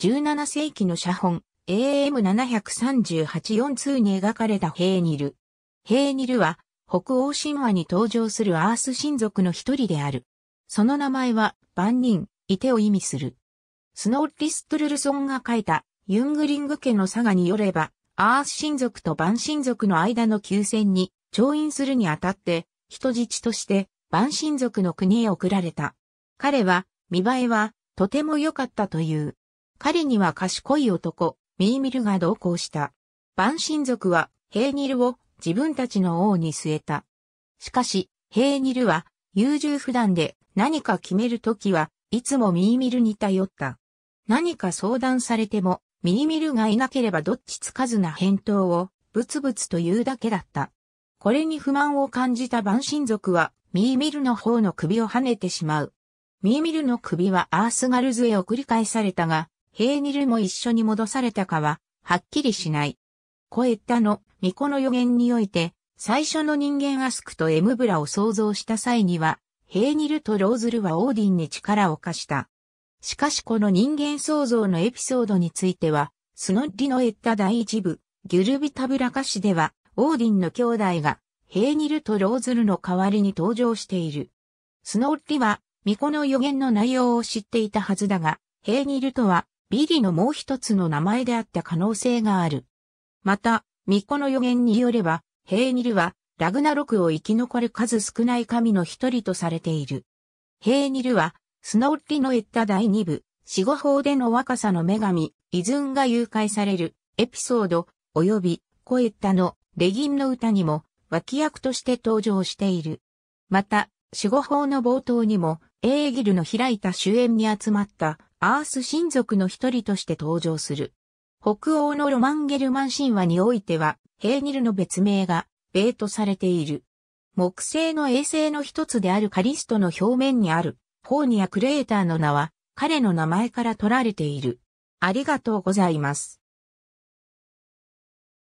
17世紀の写本、AM738-4 2に描かれたヘーニル。ヘーニルは、北欧神話に登場するアース神族の一人である。その名前は、万人、いてを意味する。スノーリストルルソンが書いた、ユングリング家の佐賀によれば、アース神族と万神族の間の休戦に、調印するにあたって、人質として、万神族の国へ送られた。彼は、見栄えは、とても良かったという。彼には賢い男、ミーミルが同行した。万神族は、ヘーニルを自分たちの王に据えた。しかし、ヘーニルは、優柔不断で何か決めるときはいつもミーミルに頼った。何か相談されても、ミーミルがいなければどっちつかずな返答を、ブツブツと言うだけだった。これに不満を感じた万神族は、ミーミルの方の首を跳ねてしまう。ミーミルの首はアースガルズへ送り返されたが、ヘーニルも一緒に戻されたかは、はっきりしない。コエッタの巫女の予言において、最初の人間アスクとエムブラを想像した際には、ヘーニルとローズルはオーディンに力を貸した。しかしこの人間創造のエピソードについては、スノッリのエッタ第一部、ギュルビタブラ歌詞では、オーディンの兄弟が、ヘーニルとローズルの代わりに登場している。スノッリは、巫女の予言の内容を知っていたはずだが、ヘーニルとはビリのもう一つの名前であった可能性がある。また、巫女の予言によれば、ヘーニルは、ラグナロクを生き残る数少ない神の一人とされている。ヘーニルは、スノーリのエッタ第二部、死後法での若さの女神、イズンが誘拐される、エピソード、及び、コエッタの、レギンの歌にも、脇役として登場している。また、死後法の冒頭にも、エーギルの開いた主演に集まったアース親族の一人として登場する。北欧のロマンゲルマン神話においては、ヘーニルの別名が、ベートされている。木星の衛星の一つであるカリストの表面にある、ホーニアクレーターの名は、彼の名前から取られている。ありがとうございます。